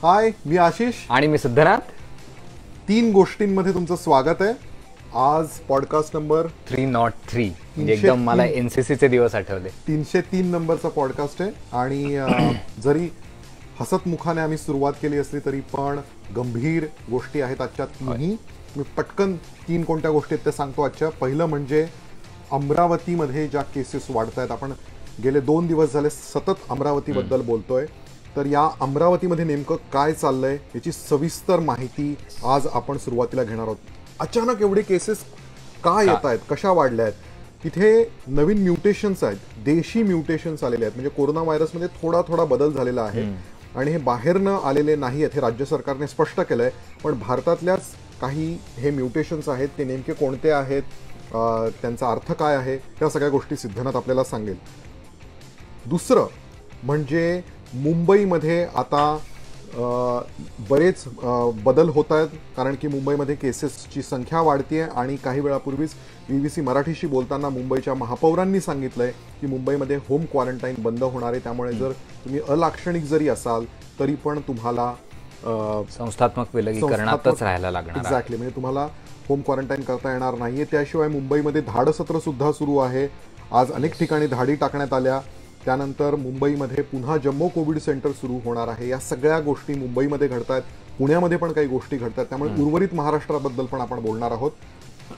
हाय मी आशिष आणि मी सिद्धनाथ तीन गोष्टींमध्ये तुमचं स्वागत आहे आज podcast number three naught three म्हणजे एकदम मला एनसीसीचे दिवस आठवले तीनशे तीन नंबरचा पॉडकास्ट आहे आणि जरी हसत मुखाने आम्ही सुरुवात केली असली तरी पण गंभीर गोष्टी आहेत आजच्या तिन्ही मी पटकन तीन कोणत्या गोष्टी आहेत त्या सांगतो आजच्या पहिलं म्हणजे अमरावतीमध्ये ज्या केसेस वाढत आहेत आपण गेले दोन दिवस झाले सतत अमरावतीबद्दल बोलतोय तर या अमरावतीमध्ये नेमकं काय चाललंय याची सविस्तर माहिती आज आपण सुरुवातीला घेणार आहोत अचानक एवढे केसेस का येत आहेत कशा वाढल्या आहेत तिथे नवीन म्युटेशन्स आहेत देशी म्युटेशन्स आलेले आहेत म्हणजे कोरोना व्हायरसमध्ये थोडा थोडा बदल झालेला आहे आणि हे बाहेरनं आलेले नाही आहेत हे राज्य सरकारने स्पष्ट केलं आहे पण भारतातल्याच काही हे म्युटेशन्स आहेत ते नेमके कोणते आहेत त्यांचा अर्थ काय आहे त्या सगळ्या गोष्टी सिद्धनाथ आपल्याला सांगेल दुसरं म्हणजे मुंबईमध्ये आता बरेच बदल होत आहेत कारण की मुंबईमध्ये केसेसची संख्या वाढते आहे आणि काही वेळापूर्वीच बी सी मराठीशी बोलताना मुंबईच्या महापौरांनी सांगितलं आहे की मुंबईमध्ये होम क्वारंटाईन बंद होणार आहे त्यामुळे जर तुम्ही अलाक्षणिक जरी असाल तरी पण तुम्हाला संस्थात्मक विलगीकरणातच राहायला लागणार एक्झॅक्टली म्हणजे तुम्हाला होम क्वारंटाईन करता येणार नाहीये त्याशिवाय मुंबईमध्ये धाडसत्र सुद्धा सुरू आहे आज अनेक ठिकाणी धाडी टाकण्यात आल्या त्यानंतर मुंबईमध्ये पुन्हा जम्बो कोविड सेंटर सुरू होणार आहे या सगळ्या गोष्टी मुंबईमध्ये घडत आहेत पुण्यामध्ये पण काही गोष्टी घडतात त्यामुळे उर्वरित महाराष्ट्राबद्दल पण आपण बोलणार आहोत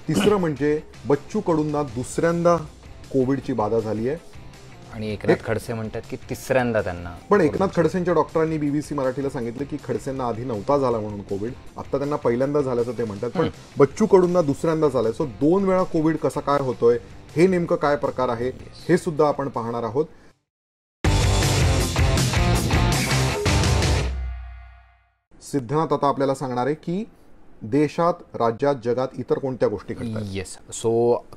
तिसरं म्हणजे बच्चू कडूंना दुसऱ्यांदा कोविडची बाधा झाली आहे आणि एकनाथ खडसे म्हणतात की तिसऱ्यांदा त्यांना पण एकनाथ खडसेंच्या डॉक्टरांनी बीबीसी मराठीला सांगितलं की खडसेंना आधी नव्हता झाला म्हणून कोविड आता त्यांना पहिल्यांदा झाल्याचं ते म्हणतात पण बच्चू कडूंना दुसऱ्यांदा झालाय सो दोन वेळा कोविड कसा काय होतोय हे नेमकं काय प्रकार आहे हे सुद्धा आपण पाहणार आहोत सिद्धांत आता आपल्याला सांगणार आहे की देशात राज्यात जगात इतर कोणत्या गोष्टी येस सो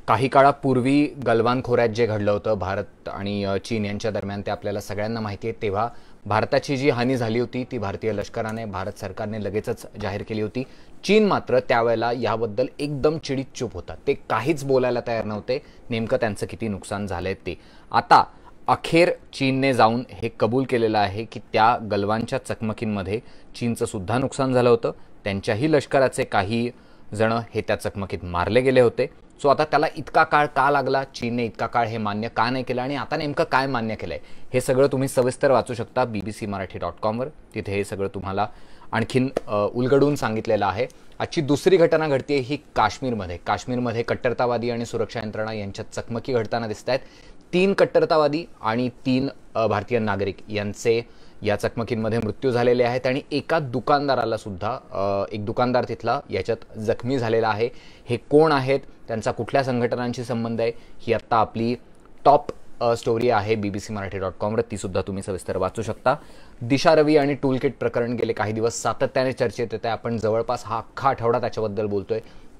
काही काळापूर्वी गलवान खोऱ्यात जे घडलं होतं भारत आणि चीन यांच्या दरम्यान ते आपल्याला सगळ्यांना माहिती आहे तेव्हा भारताची जी हानी झाली होती ती भारतीय लष्कराने भारत सरकारने लगेचच जाहीर केली होती चीन मात्र त्यावेळेला याबद्दल एकदम चिडीत चूप होता ते काहीच बोलायला तयार नव्हते नेमकं त्यांचं किती नुकसान झालंय ते आता अखेर चीनने जाऊन हे कबूल केलेलं आहे की त्या गलवानच्या चकमकींमध्ये चीनचं सुद्धा नुकसान झालं होतं त्यांच्याही लष्कराचे काही जण हे त्या चकमकीत मारले गेले होते सो आता त्याला इतका काळ का लागला चीनने इतका काळ हे मान्य का नाही केलं आणि आता नेमकं काय मान्य केलं आहे हे सगळं तुम्ही सविस्तर वाचू शकता B B C Marathi dot कॉमवर तिथे हे सगळं तुम्हाला आणखीन उलगडून सांगितलेलं आहे आजची दुसरी घटना घडते ही काश्मीरमध्ये काश्मीरमध्ये कट्टरतावादी आणि सुरक्षा यंत्रणा यांच्यात चकमकी घडताना दिसत आहेत तीन कट्टरतावादी आणि तीन भारतीय नागरिक यांचे या चकमकींमध्ये मृत्यू झालेले आहेत आणि एका दुकानदाराला सुद्धा एक दुकानदार तिथला याच्यात जखमी झालेला आहे हे कोण आहेत त्यांचा कुठल्या संघटनांशी संबंध आहे ही आत्ता आपली टॉप स्टोरी आहे B B C Marathi dot कॉमवर तीसुद्धा तुम्ही सविस्तर वाचू शकता दिशा रवी आणि टूलकिट प्रकरण गेले काही दिवस सातत्याने चर्चेत येत आहे आपण जवळपास हा अख्खा आठवडा त्याच्याबद्दल बोलतोय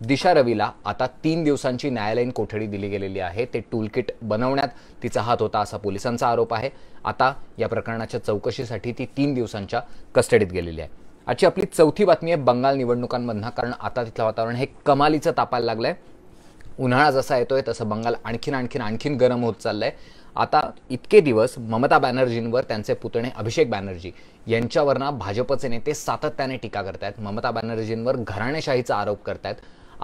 दिशा रवीला आता तीन दिवसांची न्यायालयीन कोठडी दिली गेलेली आहे ते टूलकिट बनवण्यात तिचा हात होता असा पोलिसांचा आरोप आहे आता या प्रकरणाच्या चौकशीसाठी ती तीन दिवसांच्या कस्टडीत गेलेली आहे आजची आपली चौथी बातमी आहे बंगाल निवडणुकांमधनं कारण आता तिथलं वातावरण हे कमालीचं तापायला लागलं आहे उन्हाळा जसा येतोय तसं बंगाल आणखीन आणखीन आणखीन गरम होत चाललंय आता इतके दिवस ममता बॅनर्जींवर त्यांचे पुतणे अभिषेक बॅनर्जी यांच्यावरनं भाजपचे नेते सातत्याने टीका करतायत ममता बॅनर्जींवर घराणेशाहीचा आरोप करतायत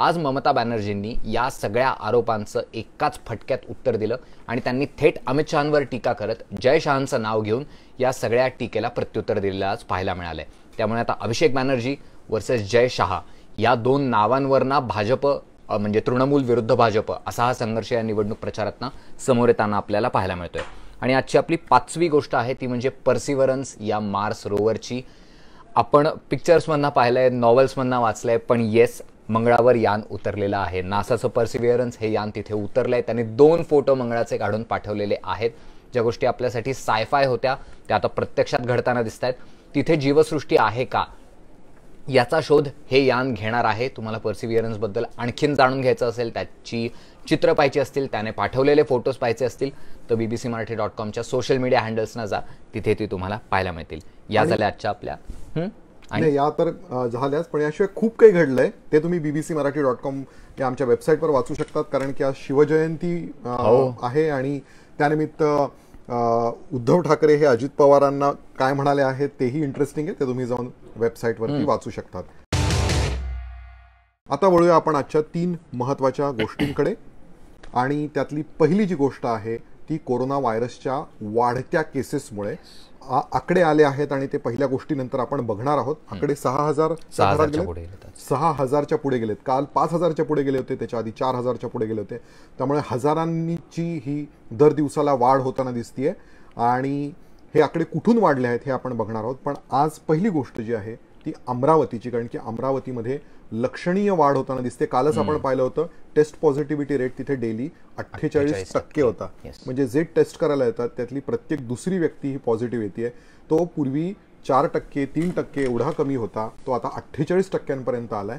आज ममता बॅनर्जींनी या सगळ्या आरोपांचं एकाच फटक्यात उत्तर दिलं आणि त्यांनी थेट अमित शहांवर टीका करत जय शहांचं नाव घेऊन या सगळ्या टीकेला प्रत्युत्तर दिलेलं आज पाहायला मिळालं आहे त्यामुळे आता अभिषेक बॅनर्जी वर्सेस जय शहा या दोन नावांवरना भाजप म्हणजे तृणमूल विरुद्ध भाजप असा हा संघर्ष या निवडणूक प्रचारातना समोर येताना आपल्याला पाहायला मिळतोय आणि आजची आपली पाचवी गोष्ट आहे ती म्हणजे पर्सिवरन्स या मार्स रोवरची आपण पिक्चर्समधनं पाहिलं आहे नॉव्हल्समधनं वाचलं आहे पण येस मंगळावर यान उतरलेलं आहे नासाचं पर्सिवियरन्स हे यान तिथे उतरलं आहे त्याने दोन फोटो मंगळाचे काढून पाठवलेले आहेत ज्या गोष्टी आपल्यासाठी सायफाय होत्या त्या आता प्रत्यक्षात घडताना दिसत आहेत तिथे जीवसृष्टी आहे का याचा शोध हे यान घेणार आहे तुम्हाला बद्दल आणखीन जाणून घ्यायचं असेल त्याची चित्र पाहिजे असतील त्याने पाठवलेले फोटोज पाहिजे असतील तर B B C Marathi dot कॉमच्या सोशल मीडिया हँडल्सना जा तिथे ती तुम्हाला पाहायला मिळतील या झाल्या आजच्या आपल्या नाही या तर झाल्याच पण याशिवाय खूप काही घडलंय ते तुम्ही बीबीसी मराठी डॉट कॉम या आमच्या वेबसाईटवर वाचू शकतात कारण की आज शिवजयंती हो. आहे आणि त्यानिमित्त उद्धव ठाकरे हे अजित पवारांना काय म्हणाले आहेत तेही इंटरेस्टिंग आहे ते तुम्ही जाऊन वरती वाचू शकतात आता वळूया आपण आजच्या तीन महत्वाच्या गोष्टींकडे आणि त्यातली पहिली जी गोष्ट आहे ती कोरोना व्हायरसच्या वाढत्या केसेसमुळे आकडे आले आहेत आणि ते पहिल्या गोष्टीनंतर आपण बघणार आहोत आकडे सहा हजार सहा हजारच्या पुढे गेलेत काल पाच हजारच्या पुढे गेले होते त्याच्या आधी चार हजारच्या पुढे गेले होते त्यामुळे हजारांची ही दर दिवसाला वाढ होताना दिसतीये आणि हे आकडे कुठून वाढले आहेत हे आपण बघणार आहोत पण आज पहिली गोष्ट जी आहे ती अमरावतीची कारण की अमरावतीमध्ये लक्षणीय वाढ होताना दिसते कालच आपण पाहिलं होतं टेस्ट पॉझिटिव्हिटी रेट तिथे डेली अठ्ठेचाळीस टक्के होता म्हणजे जे टेस्ट करायला येतात त्यातली प्रत्येक दुसरी व्यक्ती ही पॉझिटिव्ह येते तो पूर्वी चार टक्के तीन टक्के एवढा कमी होता तो आता अठ्ठेचाळीस टक्क्यांपर्यंत आलाय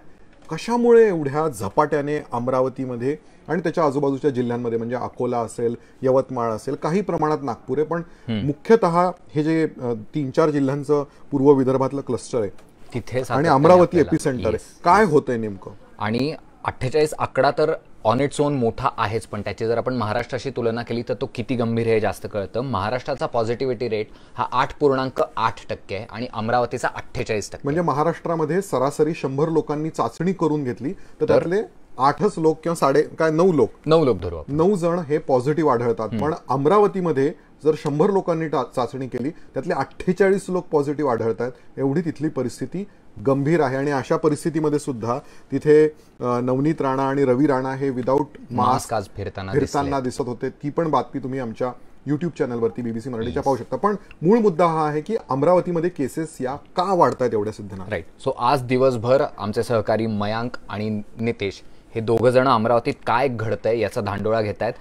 कशामुळे एवढ्या झपाट्याने अमरावतीमध्ये आणि त्याच्या आजूबाजूच्या जिल्ह्यांमध्ये म्हणजे अकोला असेल यवतमाळ असेल काही प्रमाणात नागपूर आहे पण मुख्यतः हे जे तीन चार जिल्ह्यांचं पूर्व विदर्भातलं क्लस्टर आहे तिथे आणि अमरावती एपिसेंटर काय आहे नेमकं आणि अठ्ठेचाळीस आकडा तर ऑन इट्स ओन मोठा आहेच पण त्याची जर आपण महाराष्ट्राशी तुलना केली तर तो किती गंभीर आहे जास्त कळतं महाराष्ट्राचा पॉझिटिव्हिटी रेट हा आठ पूर्णांक आठ टक्के आहे आणि अमरावतीचा अठ्ठेचाळीस टक्के म्हणजे महाराष्ट्रामध्ये सरासरी शंभर लोकांनी चाचणी करून घेतली तर त्यातले आठच लोक किंवा साडे काय नऊ लोक नऊ लोक धरू नऊ जण हे पॉझिटिव्ह आढळतात पण अमरावतीमध्ये जर शंभर लोकांनी चाचणी केली त्यातले अठ्ठेचाळीस लोक पॉझिटिव्ह आढळत आहेत एवढी तिथली परिस्थिती गंभीर आहे आणि अशा परिस्थितीमध्ये सुद्धा तिथे नवनीत राणा आणि रवी राणा हे विदाऊट मास्क आज फिरताना फिरताना दिसत होते ती पण बातमी तुम्ही आमच्या युट्यूब चॅनलवरती बीबीसी मराठीच्या पाहू शकता पण मूळ मुद्दा हा आहे की अमरावतीमध्ये केसेस या का वाढत आहेत एवढ्या सिद्धांना राईट सो आज दिवसभर आमचे सहकारी मयांक आणि नितेश हे दोघं जण अमरावतीत काय आहे याचा धांडोळा घेत आहेत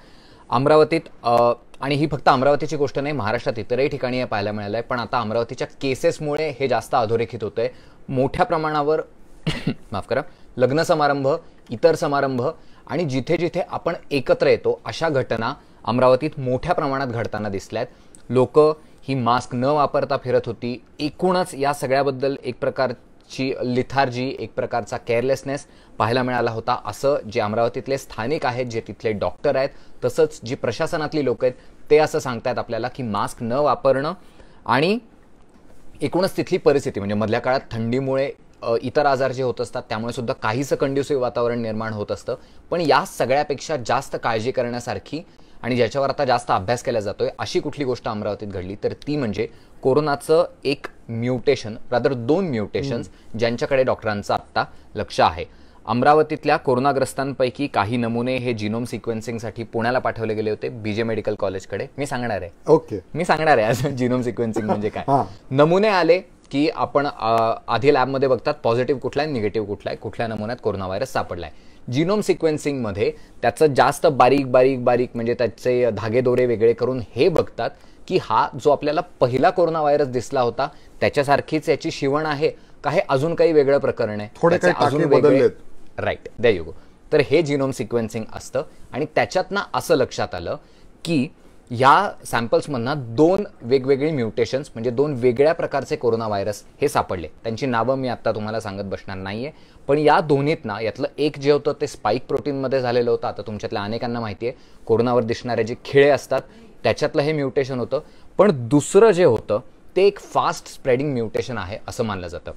अमरावतीत आणि ही फक्त अमरावतीची गोष्ट नाही महाराष्ट्रात इतरही ठिकाणी पाहायला मिळालं आहे पण आता अमरावतीच्या केसेसमुळे हे जास्त अधोरेखित होतंय आहे मोठ्या प्रमाणावर माफ करा लग्न समारंभ इतर समारंभ आणि जिथे जिथे आपण एकत्र येतो अशा घटना अमरावतीत मोठ्या प्रमाणात घडताना दिसल्या आहेत लोक ही मास्क न वापरता फिरत होती एकूणच या सगळ्याबद्दल एक प्रकार ची लिथार्जी एक प्रकारचा केअरलेसनेस पाहायला मिळाला होता असं जे अमरावतीतले स्थानिक आहेत जे तिथले डॉक्टर आहेत तसंच जी प्रशासनातली लोक आहेत ते असं सांगतायत आपल्याला की मास्क न वापरणं आणि एकूणच तिथली परिस्थिती म्हणजे मधल्या काळात थंडीमुळे इतर आजार जे होत असतात त्यामुळे सुद्धा काहीसं कंड्युसिव्ह वातावरण निर्माण होत असतं पण या सगळ्यापेक्षा जास्त काळजी करण्यासारखी आणि ज्याच्यावर आता जास्त अभ्यास केला जातोय अशी कुठली गोष्ट अमरावतीत घडली तर ती म्हणजे कोरोनाचं एक म्युटेशन रादर दोन म्युटेशन्स ज्यांच्याकडे डॉक्टरांचं आत्ता लक्ष आहे अमरावतीतल्या कोरोनाग्रस्तांपैकी काही नमुने हे जिनोम सिक्वेन्सिंगसाठी पुण्याला पाठवले गेले होते बीजे मेडिकल कॉलेजकडे मी सांगणार आहे ओके मी सांगणार आहे जिनोम सिक्वेन्सिंग म्हणजे काय नमुने आले की आपण आधी लॅबमध्ये बघतात पॉझिटिव्ह कुठला आहे निगेटिव्ह कुठला आहे कुठल्या नमुन्यात कोरोना व्हायरस सापडलाय जिनोम मध्ये त्याचं जास्त बारीक बारीक बारीक म्हणजे त्याचे धागेदोरे वेगळे करून हे बघतात की हा जो आपल्याला पहिला कोरोना व्हायरस दिसला होता त्याच्यासारखीच याची शिवण आहे का हे अजून काही वेगळं प्रकरण आहे थोडे अजून वेगळे राईट द्या युगो तर हे जिनोम सिक्वेन्सिंग असतं आणि त्याच्यातनं असं लक्षात आलं की या सॅम्पल्समधना दोन वेगवेगळी म्युटेशन्स म्हणजे दोन वेगळ्या प्रकारचे कोरोना व्हायरस हे सापडले त्यांची नावं मी आत्ता तुम्हाला सांगत बसणार नाही आहे पण या दोन्हीतना यातलं एक जे होतं ते स्पाईक प्रोटीनमध्ये झालेलं होतं आता तुमच्यातल्या अनेकांना माहिती आहे कोरोनावर दिसणारे जे खिळे असतात त्याच्यातलं हे म्युटेशन होतं पण दुसरं जे होतं ते एक फास्ट स्प्रेडिंग म्युटेशन आहे असं मानलं जातं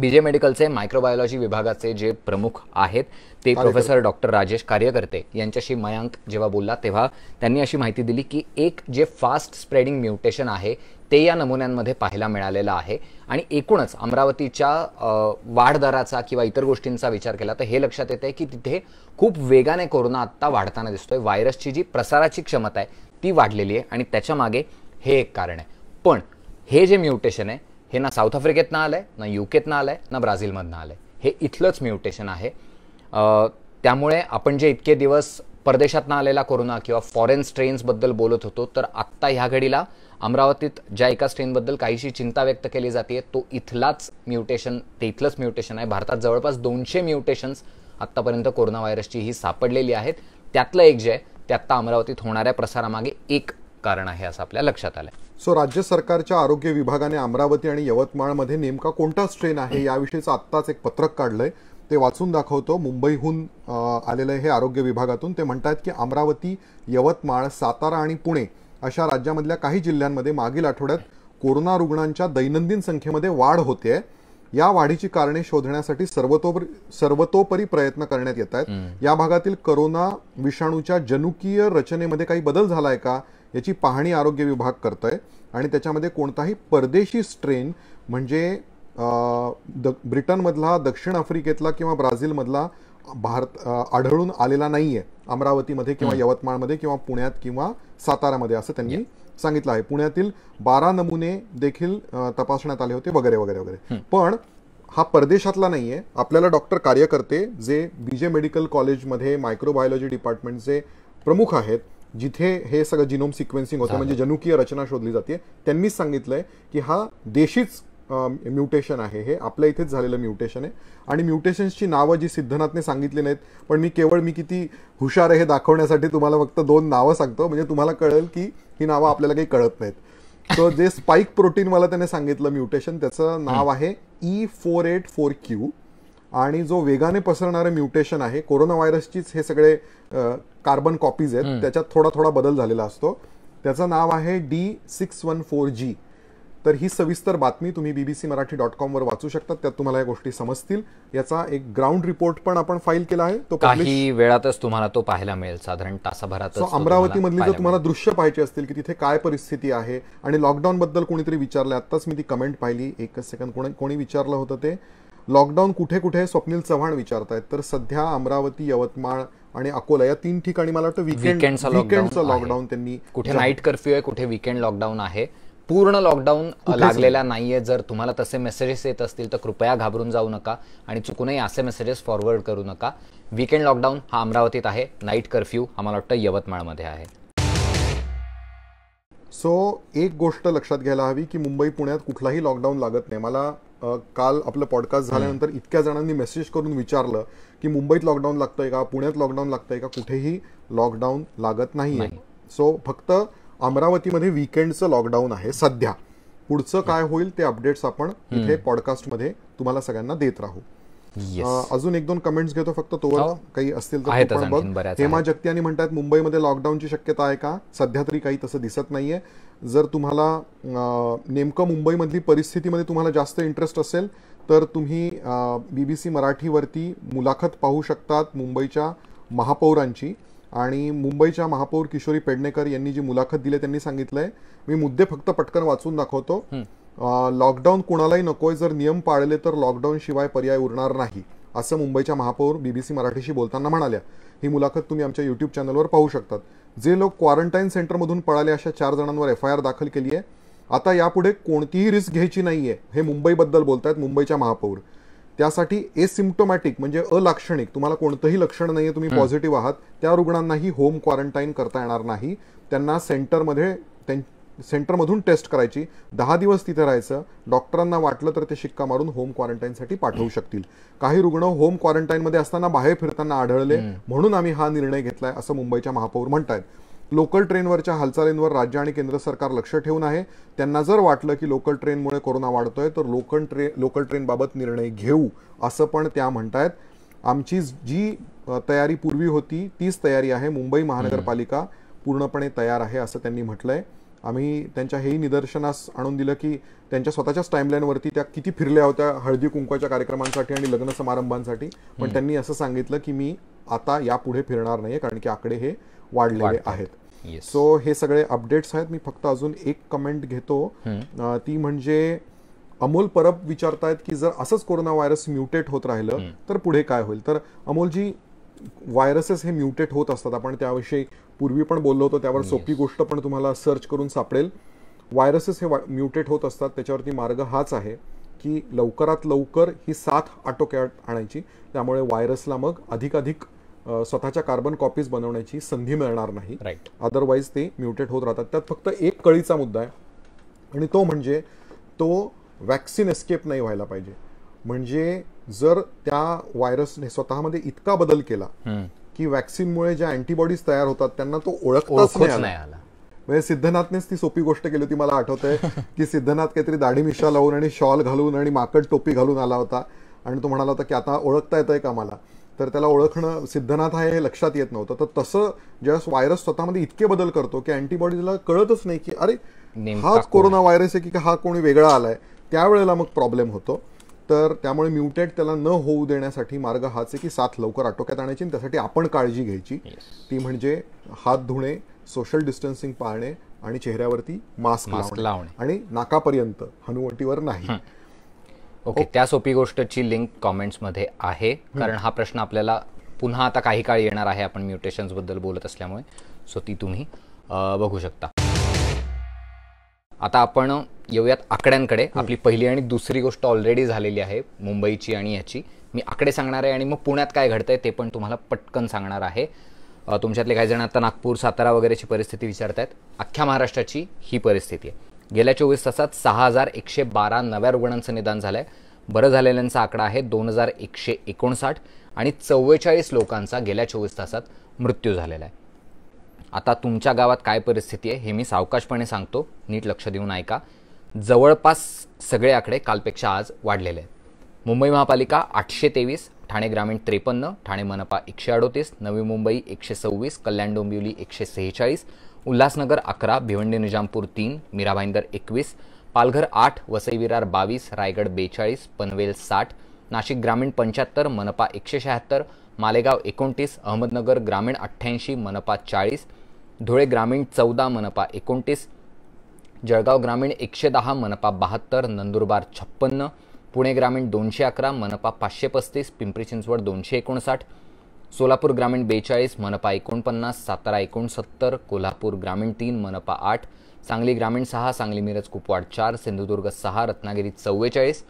बी जे मेडिकलचे मायक्रोबायोलॉजी विभागाचे जे प्रमुख आहेत ते प्रोफेसर डॉक्टर राजेश कार्यकर्ते यांच्याशी मयांक जेव्हा बोलला तेव्हा त्यांनी अशी माहिती दिली की एक जे फास्ट स्प्रेडिंग म्युटेशन आहे ते या नमुन्यांमध्ये पाहायला मिळालेलं आहे आणि एकूणच अमरावतीच्या वाढदराचा किंवा इतर गोष्टींचा विचार केला तर हे लक्षात येतं आहे की तिथे खूप वेगाने कोरोना आत्ता वाढताना दिसतोय व्हायरसची जी प्रसाराची क्षमता आहे ती वाढलेली आहे आणि त्याच्यामागे हे एक कारण आहे पण हे जे म्युटेशन आहे हे ना साऊथ आफ्रिकेतनं आलं आहे ना युकेतनं आलं आहे ना ब्राझीलमधनं आलं आहे हे इथलंच म्युटेशन आहे त्यामुळे आपण जे इतके दिवस परदेशातनं आलेला कोरोना किंवा फॉरेन स्ट्रेन्सबद्दल बोलत होतो तर आत्ता ह्या घडीला अमरावतीत ज्या एका स्ट्रेनबद्दल काहीशी चिंता व्यक्त केली जाते तो इथलाच म्युटेशन ते इथलंच म्युटेशन आहे भारतात जवळपास दोनशे म्युटेशन्स आत्तापर्यंत कोरोना व्हायरसची ही सापडलेली आहेत त्यातलं एक जे आहे ते आत्ता अमरावतीत होणाऱ्या प्रसारामागे एक कारण आहे असं आपल्या लक्षात आलं सो राज्य सरकारच्या आरोग्य विभागाने अमरावती आणि यवतमाळमध्ये नेमका कोणता स्ट्रेन आहे याविषयीचं आत्ताच एक पत्रक काढलंय ते वाचून दाखवतो मुंबईहून आलेलं हे आरोग्य विभागातून ते म्हणतात की अमरावती यवतमाळ सातारा आणि पुणे अशा राज्यामधल्या काही जिल्ह्यांमध्ये मागील आठवड्यात कोरोना रुग्णांच्या दैनंदिन संख्येमध्ये वाढ होते या वाढीची कारणे शोधण्यासाठी सर्वतोपरी सर्वतोपरी प्रयत्न करण्यात येत आहेत या भागातील करोना विषाणूच्या जनुकीय रचनेमध्ये काही बदल झालाय का याची पाहणी आरोग्य विभाग करत आहे आणि त्याच्यामध्ये कोणताही परदेशी स्ट्रेन म्हणजे द ब्रिटनमधला दक्षिण आफ्रिकेतला किंवा ब्राझीलमधला भारत आढळून आलेला नाही आहे अमरावतीमध्ये किंवा यवतमाळमध्ये किंवा पुण्यात किंवा सातारामध्ये असं त्यांनी सांगितलं आहे पुण्यातील बारा नमुने देखील तपासण्यात आले होते वगैरे वगैरे वगैरे पण हा परदेशातला नाही आहे आपल्याला डॉक्टर कार्यकर्ते जे बी जे मेडिकल कॉलेजमध्ये मायक्रोबायोलॉजी डिपार्टमेंटचे प्रमुख आहेत जिथे हे सगळं जिनोम सिक्वेन्सिंग होतं म्हणजे जनुकीय रचना शोधली जाते त्यांनीच सांगितलंय की हा देशीच म्युटेशन आहे हे आपल्या इथेच झालेलं म्युटेशन आहे आणि म्युटेशन्सची नावं जी सिद्धनाथने सांगितली नाहीत पण मी केवळ मी किती हुशार आहे हे दाखवण्यासाठी तुम्हाला फक्त दोन नावं सांगतो म्हणजे तुम्हाला कळेल की ही नावं आपल्याला काही कळत नाहीत तर जे स्पाइक प्रोटीन त्याने सांगितलं म्युटेशन त्याचं नाव आहे E four eight four Q आणि जो वेगाने पसरणारे म्युटेशन आहे कोरोना व्हायरसचीच हे सगळे कार्बन कॉपीज आहेत त्याच्यात थोडा थोडा बदल झालेला असतो त्याचं नाव आहे D six one four G तर ही सविस्तर बातमी तुम्ही बीबीसी मराठी डॉट कॉमवर वाचू शकता त्यात तुम्हाला या गोष्टी समजतील याचा एक ग्राउंड रिपोर्ट पण आपण फाईल केला आहे तो काही वेळातच तुम्हाला तो पाहायला मिळेल साधारण तासाभरात अमरावतीमधली जर तुम्हाला दृश्य पाहिजे असतील की तिथे काय परिस्थिती आहे आणि लॉकडाऊन बद्दल कोणीतरी विचारलं आत्ताच मी ती कमेंट पाहिली एकच सेकंद कोणी कोणी विचारलं होतं ते लॉकडाऊन कुठे कुठे स्वप्नील चव्हाण विचारतायत तर सध्या अमरावती यवतमाळ आणि अकोला या तीन ठिकाणी मला वाटतं विकेंडचा लॉकडाऊन त्यांनी कुठे नाईट कर्फ्यू आहे कुठे विकेंड लॉकडाऊन आहे पूर्ण लॉकडाऊन लागलेला नाहीये जर तुम्हाला तसे मेसेजेस येत असतील तर कृपया घाबरून जाऊ नका आणि चुकूनही असे मेसेजेस फॉरवर्ड करू नका विकेंड लॉकडाऊन हा अमरावतीत आहे नाईट कर्फ्यू हा मला वाटतं यवतमाळमध्ये आहे सो so, एक गोष्ट लक्षात घ्यायला हवी की मुंबई पुण्यात कुठलाही लॉकडाऊन लागत नाही मला काल आपलं पॉडकास्ट झाल्यानंतर इतक्या जणांनी मेसेज करून विचारलं की मुंबईत लॉकडाऊन लागतंय का पुण्यात लॉकडाऊन लागतंय का कुठेही लॉकडाऊन लागत नाही सो फक्त अमरावतीमध्ये विकेंडचं लॉकडाऊन आहे सध्या पुढचं काय होईल ते अपडेट्स आपण इथे पॉडकास्टमध्ये तुम्हाला सगळ्यांना देत राहू अजून एक दोन कमेंट्स घेतो फक्त तोवर हो. काही असतील तर हेमा जगती आणि म्हणतात मुंबईमध्ये लॉकडाऊनची शक्यता आहे का सध्या तरी काही तसं दिसत नाहीये जर तुम्हाला नेमकं मुंबईमधली परिस्थितीमध्ये तुम्हाला जास्त इंटरेस्ट असेल तर तुम्ही बी बी सी मराठीवरती मुलाखत पाहू शकतात मुंबईच्या महापौरांची आणि मुंबईच्या महापौर किशोरी पेडणेकर यांनी जी मुलाखत दिली त्यांनी सांगितलंय मी मुद्दे फक्त पटकन वाचून दाखवतो लॉकडाऊन कुणालाही नकोय जर नियम पाळले तर लॉकडाऊन शिवाय पर्याय उरणार नाही असं मुंबईच्या महापौर बीबीसी मराठीशी बोलताना म्हणाल्या ही मुलाखत तुम्ही आमच्या युट्यूब चॅनलवर पाहू शकतात जे लोक क्वारंटाईन सेंटरमधून पळाले अशा चार जणांवर एफ आय आर दाखल केली आहे आता यापुढे कोणतीही रिस्क घ्यायची नाहीये हे मुंबईबद्दल बोलत आहेत मुंबईच्या महापौर त्यासाठी एसिम्प्टोमॅटिक म्हणजे अलाक्षणिक तुम्हाला कोणतंही लक्षण नाही आहे तुम्ही पॉझिटिव्ह आहात त्या रुग्णांनाही होम क्वारंटाईन करता येणार नाही त्यांना सेंटरमध्ये त्यां सेंटरमधून टेस्ट करायची दहा दिवस तिथे राहायचं डॉक्टरांना वाटलं तर ते शिक्का मारून होम क्वारंटाईनसाठी पाठवू शकतील काही रुग्ण होम क्वारंटाईनमध्ये असताना बाहेर फिरताना आढळले म्हणून आम्ही हा निर्णय घेतलाय असं मुंबईच्या महापौर म्हणतायत लोकल ट्रेनवरच्या हालचालींवर राज्य आणि केंद्र सरकार लक्ष ठेवून आहे त्यांना जर वाटलं की लोकल ट्रेनमुळे कोरोना वाढतोय तर लोकल ट्रे लोकल ट्रेनबाबत निर्णय घेऊ असं पण त्या म्हणतायत आमची जी तयारी पूर्वी होती तीच तयारी आहे मुंबई महानगरपालिका पूर्णपणे तयार आहे असं त्यांनी म्हटलंय आम्ही त्यांच्या हेही निदर्शनास आणून दिलं की त्यांच्या स्वतःच्याच टाईमलाईनवरती त्या किती फिरल्या होत्या हळदी कुंकवाच्या कार्यक्रमांसाठी आणि लग्न समारंभांसाठी पण त्यांनी असं सांगितलं की मी आता यापुढे फिरणार नाही कारण की आकडे हे वाढलेले आहेत सो हे सगळे अपडेट्स आहेत मी फक्त अजून एक कमेंट घेतो ती म्हणजे अमोल परब विचारतायत की जर असंच कोरोना व्हायरस म्युटेट होत राहिलं तर पुढे काय होईल तर अमोलजी व्हायरसेस हे म्युटेट होत असतात आपण त्याविषयी पूर्वी पण बोललो होतो त्यावर सोपी गोष्ट पण तुम्हाला सर्च करून सापडेल व्हायरसेस हे म्युटेट होत असतात त्याच्यावरती मार्ग हाच आहे की लवकरात लवकर ही साथ आटोक्यात आणायची त्यामुळे व्हायरसला मग अधिकाधिक स्वतःच्या कार्बन कॉपीज बनवण्याची संधी मिळणार नाही राईट अदरवाईज ते म्युटेट होत राहतात त्यात फक्त एक कळीचा मुद्दा आहे आणि तो म्हणजे तो वॅक्सिन एस्केप नाही व्हायला पाहिजे म्हणजे जर त्या व्हायरसने स्वतःमध्ये इतका बदल केला की वॅक्सिनमुळे ज्या अँटीबॉडीज तयार होतात त्यांना तो ओळखताच नाही आला म्हणजे सिद्धनाथनेच ती सोपी गोष्ट केली होती मला आठवतंय की सिद्धनाथ काहीतरी दाढी मिशा लावून आणि शॉल घालून आणि माकड टोपी घालून आला होता आणि तो म्हणाला होता की आता ओळखता येत आहे का मला तर त्याला ओळखणं सिद्धनाथ आहे हे लक्षात येत नव्हतं तर तसं ज्यावेळेस व्हायरस स्वतःमध्ये इतके बदल करतो की अँटीबॉडीजला कळतच नाही की अरे हाच कोरोना व्हायरस आहे की हा कोणी वेगळा आलाय त्यावेळेला मग प्रॉब्लेम होतो तर त्यामुळे म्युटेट त्याला न होऊ देण्यासाठी मार्ग हाच आहे की साथ लवकर आटोक्यात आणायची आणि त्यासाठी आपण काळजी घ्यायची ती म्हणजे हात धुणे सोशल डिस्टन्सिंग पाळणे आणि चेहऱ्यावरती मास्क लावणे आणि नाकापर्यंत हनुवटीवर नाही ओके त्या सोपी गोष्टची लिंक कॉमेंट्समध्ये आहे कारण हा प्रश्न आपल्याला पुन्हा आता काही काळ येणार आहे आपण म्युटेशन्सबद्दल बोलत असल्यामुळे सो ती तुम्ही बघू शकता आता आपण येऊयात आकड्यांकडे आपली पहिली आणि दुसरी गोष्ट ऑलरेडी झालेली आहे मुंबईची आणि याची मी आकडे सांगणार आहे आणि मग पुण्यात काय घडतंय ते पण तुम्हाला पटकन सांगणार आहे तुमच्यातले काही जण आता नागपूर सातारा वगैरेची परिस्थिती विचारत आहेत अख्ख्या महाराष्ट्राची ही परिस्थिती आहे गेल्या चोवीस तासात सहा हजार एकशे बारा नव्या रुग्णांचं निदान झालं आहे बरं झालेल्यांचा आकडा आहे दोन हजार एकशे एकोणसाठ आणि चव्वेचाळीस लोकांचा गेल्या चोवीस तासात मृत्यू झालेला आहे आता तुमच्या गावात काय परिस्थिती आहे हे मी सावकाशपणे सांगतो नीट लक्ष देऊन ऐका जवळपास सगळे आकडे कालपेक्षा आज वाढलेले आहेत मुंबई महापालिका आठशे तेवीस ठाणे ग्रामीण त्रेपन्न ठाणे मनपा एकशे अडोतीस नवी मुंबई एकशे सव्वीस कल्याण डोंबिवली एकशे सेहेचाळीस उल्हासनगर अकरा भिवंडी निजामपूर तीन मीरा भाईंदर एकवीस पालघर आठ वसई विरार बावीस रायगड बेचाळीस पनवेल साठ नाशिक ग्रामीण पंच्याहत्तर मनपा एकशे शहात्तर मालेगाव एकोणतीस अहमदनगर ग्रामीण अठ्ठ्याऐंशी मनपा चाळीस धुळे ग्रामीण चौदा मनपा एकोणतीस जळगाव ग्रामीण एकशे दहा मनपा बहात्तर नंदुरबार छप्पन्न पुणे ग्रामीण दोनशे अकरा मनपा पाचशे पस्तीस पिंपरी चिंचवड दोनशे एकोणसाठ सोलापूर ग्रामीण बेचाळीस मनपा एकोणपन्नास सातारा एकोणसत्तर कोल्हापूर ग्रामीण तीन मनपा आठ सांगली ग्रामीण सहा सांगली मिरज कुपवाड चार सिंधुदुर्ग सहा रत्नागिरी चव्वेचाळीस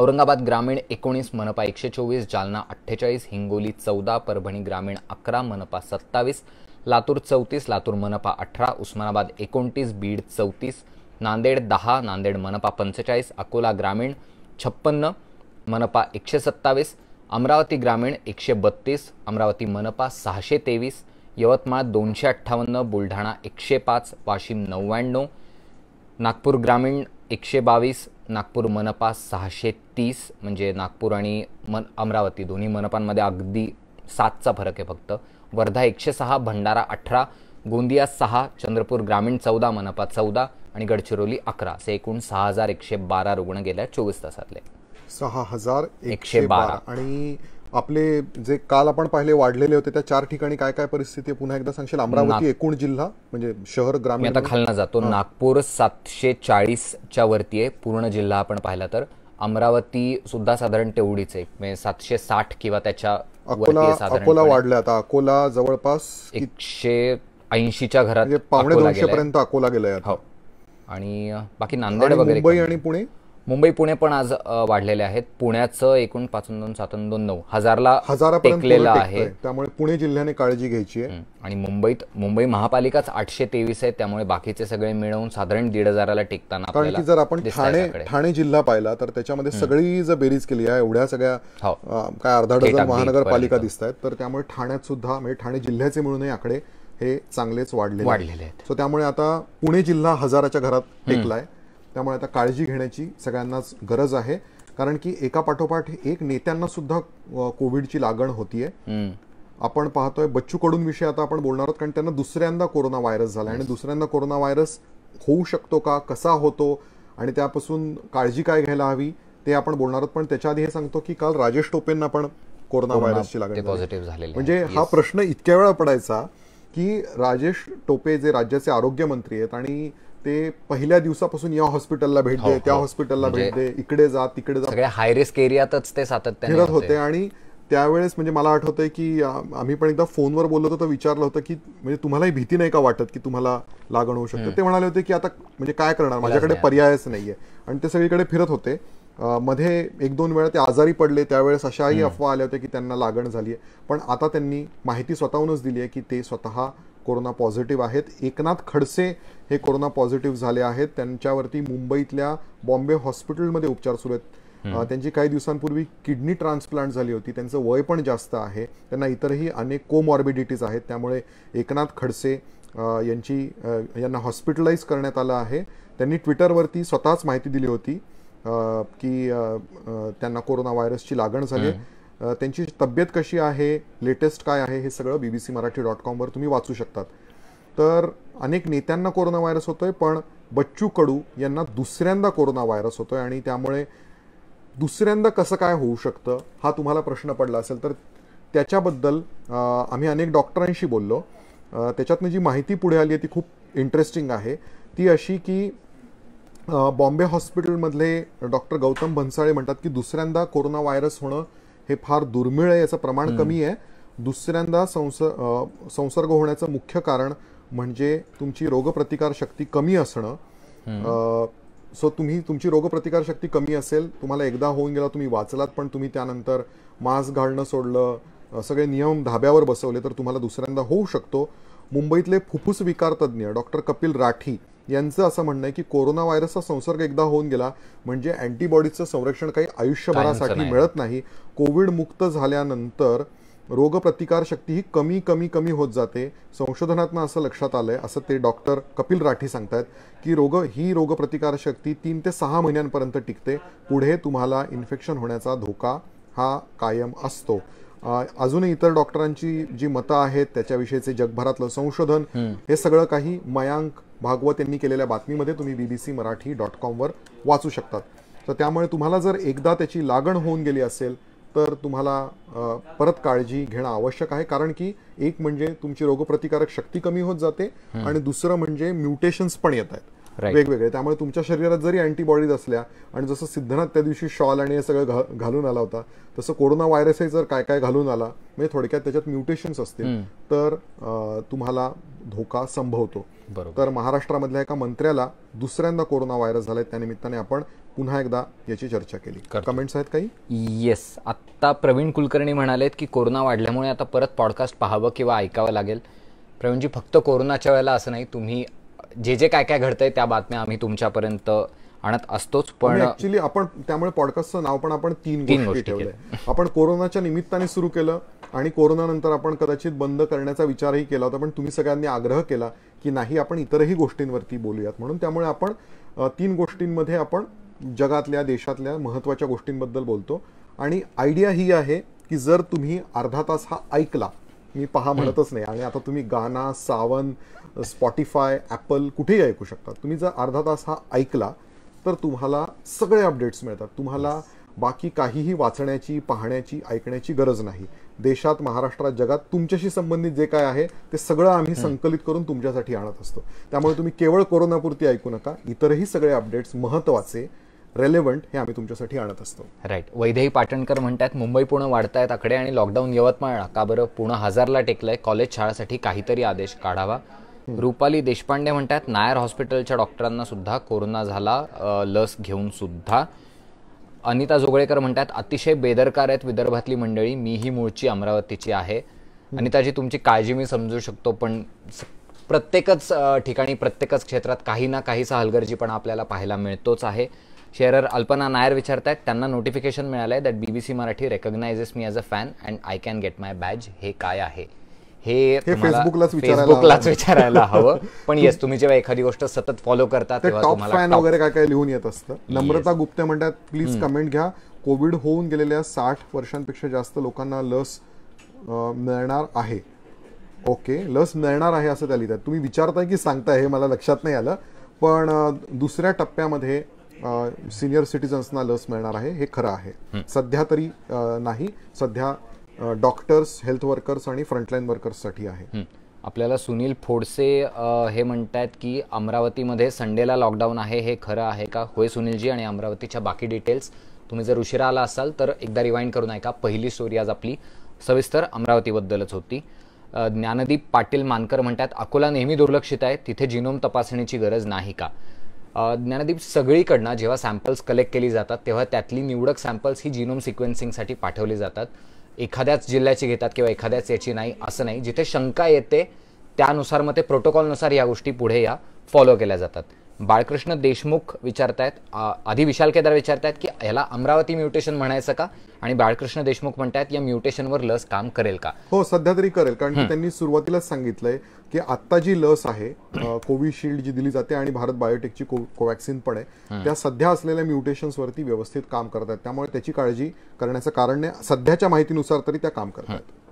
औरंगाबाद ग्रामीण एकोणीस मनपा एकशे चोवीस जालना अठ्ठेचाळीस हिंगोली चौदा परभणी ग्रामीण अकरा मनपा सत्तावीस लातूर चौतीस लातूर मनपा अठरा उस्मानाबाद एकोणतीस बीड चौतीस नांदेड दहा नांदेड मनपा पंचेचाळीस अकोला ग्रामीण छप्पन्न मनपा एकशे सत्तावीस अमरावती ग्रामीण एकशे बत्तीस अमरावती मनपा सहाशे तेवीस यवतमाळ दोनशे अठ्ठावन्न बुलढाणा एकशे पाच वाशिम नव्याण्णव नागपूर ग्रामीण एकशे बावीस नागपूर मनपा सहाशे तीस म्हणजे नागपूर आणि मन अमरावती दोन्ही मनपांमध्ये अगदी सातचा फरक आहे फक्त वर्धा एकशे सहा भंडारा अठरा गोंदिया सहा चंद्रपूर ग्रामीण चौदा मनपा चौदा आणि गडचिरोली अकरा असे एकूण सहा हजार एकशे बारा रुग्ण गेल्या चोवीस तासातले सहा हजार एकशे बारा आणि आपले जे काल आपण पाहिले वाढलेले होते त्या चार ठिकाणी काय काय परिस्थिती पुन्हा एकदा सांगशील अमरावती एकूण जिल्हा म्हणजे शहर ग्रामीण आता खालना जातो नागपूर सातशे चाळीसच्या वरती आहे पूर्ण जिल्हा आपण पाहिला तर अमरावती सुद्धा साधारण तेवढीच आहे म्हणजे सातशे साठ किंवा त्याच्या अकोला अकोला वाढला आता अकोला जवळपास एकशे ऐंशीच्या घरात म्हणजे पावणे दोनशे पर्यंत अकोला गेलाय हो. आणि बाकी नांदेड वगैरे मुंबई आणि पुणे मुंबई पुणे पण आज वाढलेले आहेत पुण्याचं एकूण पाचून दोन सात दोन नऊ हजारला टेकलेलं आहे त्यामुळे पुणे जिल्ह्याने काळजी घ्यायची आहे आणि मुंबईत मुंबई महापालिकाच आठशे तेवीस आहे त्यामुळे बाकीचे सगळे मिळवून साधारण दीड हजाराला टेकताना कारण की जर आपण ठाणे ठाणे जिल्हा पाहिला तर त्याच्यामध्ये सगळी जर बेरीज केली आहे एवढ्या सगळ्या हो. काय अर्धा डझन महानगरपालिका दिसत आहेत तर त्यामुळे ठाण्यात सुद्धा म्हणजे ठाणे जिल्ह्याचे मिळूनही आकडे हे चांगलेच वाढले वाढलेले आहेत सो त्यामुळे आता पुणे जिल्हा हजाराच्या घरात टेकलाय त्यामुळे आता काळजी घेण्याची सगळ्यांनाच गरज आहे कारण की एका पाठोपाठ एक नेत्यांना सुद्धा कोविडची लागण होतीये आपण पाहतोय बच्चू कडून विषय आता आपण बोलणार आहोत कारण त्यांना दुसऱ्यांदा कोरोना व्हायरस झाला आणि दुसऱ्यांदा कोरोना व्हायरस होऊ शकतो का कसा होतो आणि त्यापासून काळजी काय घ्यायला हवी ते आपण बोलणार आहोत पण त्याच्या आधी हे सांगतो की काल राजेश टोपेंना पण कोरोना व्हायरसची लागण झाली म्हणजे हा प्रश्न इतक्या वेळा पडायचा की राजेश टोपे जे राज्याचे आरोग्यमंत्री आहेत आणि ते पहिल्या दिवसापासून या हॉस्पिटलला भेट हो, दे त्या हॉस्पिटलला हो. भेट म्हणजे दे इकडे जा तिकडे जा हाय रिस्क एरियातच ते सातत्याने फिरत होते आणि त्यावेळेस म्हणजे मला आठवतंय की आम्ही पण एकदा फोनवर बोलत होतो विचारलं होतं की म्हणजे तुम्हालाही भीती नाही का वाटत की तुम्हाला लागण होऊ शकते ते म्हणाले होते की आता म्हणजे काय करणार माझ्याकडे पर्यायच नाहीये आणि ते सगळीकडे फिरत होते मध्ये एक दोन वेळा ते आजारी पडले त्यावेळेस अशाही अफवा आल्या होत्या की त्यांना लागण झाली आहे पण आता त्यांनी माहिती स्वतःहूनच दिली आहे की ते स्वतः कोरोना पॉझिटिव्ह आहेत एकनाथ खडसे हे कोरोना पॉझिटिव्ह झाले आहेत त्यांच्यावरती मुंबईतल्या बॉम्बे हॉस्पिटलमध्ये उपचार सुरू आहेत त्यांची काही दिवसांपूर्वी किडनी ट्रान्सप्लांट झाली होती त्यांचं वय पण जास्त आहे त्यांना इतरही अनेक कोमॉर्बिडिटीज आहेत त्यामुळे एकनाथ खडसे यांची यांना हॉस्पिटलाईज करण्यात आलं आहे त्यांनी ट्विटरवरती स्वतःच माहिती दिली होती की त्यांना कोरोना व्हायरसची लागण झाली त्यांची तब्येत कशी आहे लेटेस्ट काय आहे हे सगळं B B C Marathi dot कॉमवर तुम्ही वाचू शकतात तर अनेक नेत्यांना कोरोना व्हायरस होतोय पण बच्चू कडू यांना दुसऱ्यांदा कोरोना व्हायरस होतो आहे आणि त्यामुळे दुसऱ्यांदा कसं काय होऊ शकतं हा तुम्हाला प्रश्न पडला असेल तर त्याच्याबद्दल आम्ही अनेक डॉक्टरांशी बोललो त्याच्यातनं जी माहिती पुढे आली आहे ती खूप इंटरेस्टिंग आहे ती अशी की बॉम्बे हॉस्पिटलमधले डॉक्टर गौतम भन्साळे म्हणतात की दुसऱ्यांदा कोरोना व्हायरस होणं हे फार दुर्मिळ आहे याचं प्रमाण कमी आहे दुसऱ्यांदा संस संसर्ग होण्याचं मुख्य कारण म्हणजे तुमची रोगप्रतिकार शक्ती कमी असणं सो तुम्ही तुमची रोगप्रतिकार शक्ती कमी असेल तुम्हाला एकदा होऊन गेला तुम्ही वाचलात पण तुम्ही त्यानंतर मास्क घालणं सोडलं सगळे नियम धाब्यावर बसवले तर तुम्हाला दुसऱ्यांदा होऊ शकतो मुंबईतले फुफ्फुस विकारतज्ज्ञ डॉक्टर कपिल राठी यांचं असं म्हणणं आहे की कोरोना व्हायरसचा संसर्ग एकदा होऊन गेला म्हणजे अँटीबॉडीजचं संरक्षण काही आयुष्यभरासाठी मिळत नाही कोविड मुक्त झाल्यानंतर रोगप्रतिकारशक्ती ही कमी कमी कमी होत जाते संशोधनातनं असं लक्षात आलं आहे असं ते डॉक्टर कपिल राठी सांगतायत की रोग ही रोगप्रतिकारशक्ती तीन ते सहा महिन्यांपर्यंत टिकते पुढे तुम्हाला इन्फेक्शन होण्याचा धोका हा कायम असतो अजूनही इतर डॉक्टरांची जी मतं आहेत त्याच्याविषयीचे जगभरातलं संशोधन हे सगळं काही मयांक भागवत यांनी केलेल्या बातमीमध्ये तुम्ही बीबीसी मराठी डॉट कॉमवर वाचू शकतात तर त्यामुळे तुम्हाला जर एकदा त्याची लागण होऊन गेली असेल तर तुम्हाला परत काळजी घेणं आवश्यक आहे कारण की एक म्हणजे तुमची रोगप्रतिकारक शक्ती कमी होत जाते आणि दुसरं म्हणजे म्युटेशन्स पण येत आहेत वेगवेगळे त्यामुळे तुमच्या शरीरात जरी अँटीबॉडीज असल्या आणि जसं सिद्धनाथ त्या दिवशी शॉल आणि हे सगळं घालून आला होता तसं कोरोना व्हायरसही जर काय काय घालून आला म्हणजे थोडक्यात त्याच्यात म्युटेशन्स असतील तर तुम्हाला धोका संभवतो तर महाराष्ट्रामधल्या एका मंत्र्याला दुसऱ्यांदा कोरोना व्हायरस झालाय त्यानिमित्ताने आपण पुन्हा एकदा याची चर्चा केली कमेंट्स आहेत काही येस आत्ता प्रवीण कुलकर्णी म्हणालेत की कोरोना वाढल्यामुळे आता परत पॉडकास्ट पाहावं किंवा ऐकावं लागेल प्रवीणजी फक्त कोरोनाच्या वेळेला असं नाही तुम्ही जे जे काय काय घडतंय त्या बातम्या आम्ही तुमच्यापर्यंत आणत असतोच पण ऍक्च्युली आपण त्यामुळे पॉडकास्टचं नाव पण आपण तीन गोष्टी ठेवलंय आपण कोरोनाच्या निमित्ताने सुरू केलं आणि कोरोनानंतर आपण कदाचित बंद करण्याचा विचारही केला होता पण तुम्ही सगळ्यांनी आग्रह केला की नाही आपण इतरही गोष्टींवरती बोलूयात म्हणून त्यामुळे आपण तीन गोष्टींमध्ये आपण जगातल्या देशातल्या महत्त्वाच्या गोष्टींबद्दल बोलतो आणि आयडिया ही आहे की जर तुम्ही अर्धा तास हा ऐकला मी पहा म्हणतच नाही आणि आता तुम्ही गाना सावन स्पॉटीफाय ॲपल कुठेही ऐकू शकतात तुम्ही जर अर्धा तास हा ऐकला तर तुम्हाला सगळे अपडेट्स मिळतात तुम्हाला बाकी काहीही वाचण्याची पाहण्याची ऐकण्याची गरज नाही देशात महाराष्ट्रात जगात तुमच्याशी संबंधित जे काय आहे ते सगळं आम्ही संकलित करून तुमच्यासाठी आणत असतो त्यामुळे तुम्ही केवळ कोरोनापुरती ऐकू नका इतरही सगळे अपडेट्स महत्त्वाचे रेलेव्हंट हे आम्ही तुमच्यासाठी आणत असतो राईट वैदेही पाटणकर म्हणतात मुंबई पुणे वाढतायत आकडे आणि लॉकडाऊन यवतमाळ का बरं पुणे हजारला टेकलंय कॉलेज शाळासाठी काहीतरी आदेश काढावा रुपाली देशपांडे म्हणतात नायर हॉस्पिटलच्या डॉक्टरांना सुद्धा कोरोना झाला लस घेऊन सुद्धा अनिता जोगळेकर म्हणतात अतिशय बेदरकार आहेत विदर्भातली मंडळी मी ही मूळची अमरावतीची आहे अनिताजी तुमची काळजी मी समजू शकतो पण प्रत्येकच ठिकाणी प्रत्येकच क्षेत्रात काही ना काहीसा हलगर्जीपणा आपल्याला पाहायला मिळतोच आहे शेअरर अल्पना नायर विचारत आहेत त्यांना नोटिफिकेशन मिळालंय that B B C Marathi recognizes me as a fan and I can get my badge हे काय आहे हे फेसबुकलाच फेसबुकलाच विचारायला हवं पण येस तुम्ही जेव्हा एखादी गोष्ट सतत फॉलो करता तेव्हा तुम्हाला वगैरे काय काय लिहून येत असतं नम्रता गुप्ते म्हणतात प्लीज कमेंट घ्या कोविड होऊन गेलेल्या साठ वर्षांपेक्षा जास्त लोकांना लस मिळणार आहे ओके लस मिळणार आहे असं त्या लिहितात तुम्ही विचारताय की सांगताय हे मला लक्षात नाही आलं पण दुसऱ्या टप्प्यामध्ये सिनियर सिटीजन्सना लस मिळणार आहे हे खरं आहे सध्या तरी नाही सध्या डॉक्टर्स हेल्थ वर्कर्स आणि फ्रंटलाईन वर्कर्ससाठी आहे आपल्याला सुनील फोडसे हे म्हणतात की अमरावतीमध्ये संडेला लॉकडाऊन आहे हे खरं आहे का होय सुनीलजी आणि अमरावतीच्या बाकी डिटेल्स तुम्ही जर उशिरा आला असाल तर एकदा रिवाइंड करून ऐका पहिली स्टोरी आज आपली सविस्तर अमरावतीबद्दलच होती ज्ञानदीप पाटील मानकर म्हणतात अकोला नेहमी दुर्लक्षित आहे तिथे जिनोम तपासणीची गरज नाही का ज्ञानदीप सगळीकडनं जेव्हा सॅम्पल्स कलेक्ट केली जातात तेव्हा त्यातली निवडक सॅम्पल्स ही जिनोम सिक्वेन्सिंगसाठी पाठवली जातात एखाद्याच जिल्ह्याची घेतात किंवा एखाद्याच याची नाही असं नाही जिथे शंका येते त्यानुसार मग ते प्रोटोकॉलनुसार या गोष्टी पुढे या फॉलो केल्या जातात बाळकृष्ण देशमुख आहेत आधी विशाल केदार आहेत की ह्याला अमरावती म्युटेशन म्हणायचं का आणि बाळकृष्ण देशमुख म्हणतात या म्युटेशनवर लस काम करेल का हो सध्या तरी करेल कारण त्यांनी सुरुवातीलाच सांगितलंय की आत्ता जी लस आहे कोविशिल्ड जी दिली जाते आणि भारत बायोटेकची कोवॅक्सिन पण आहे त्या सध्या असलेल्या म्युटेशन्सवरती व्यवस्थित काम करतात त्यामुळे त्याची काळजी करण्याचं कारण नाही सध्याच्या माहितीनुसार तरी त्या काम करतात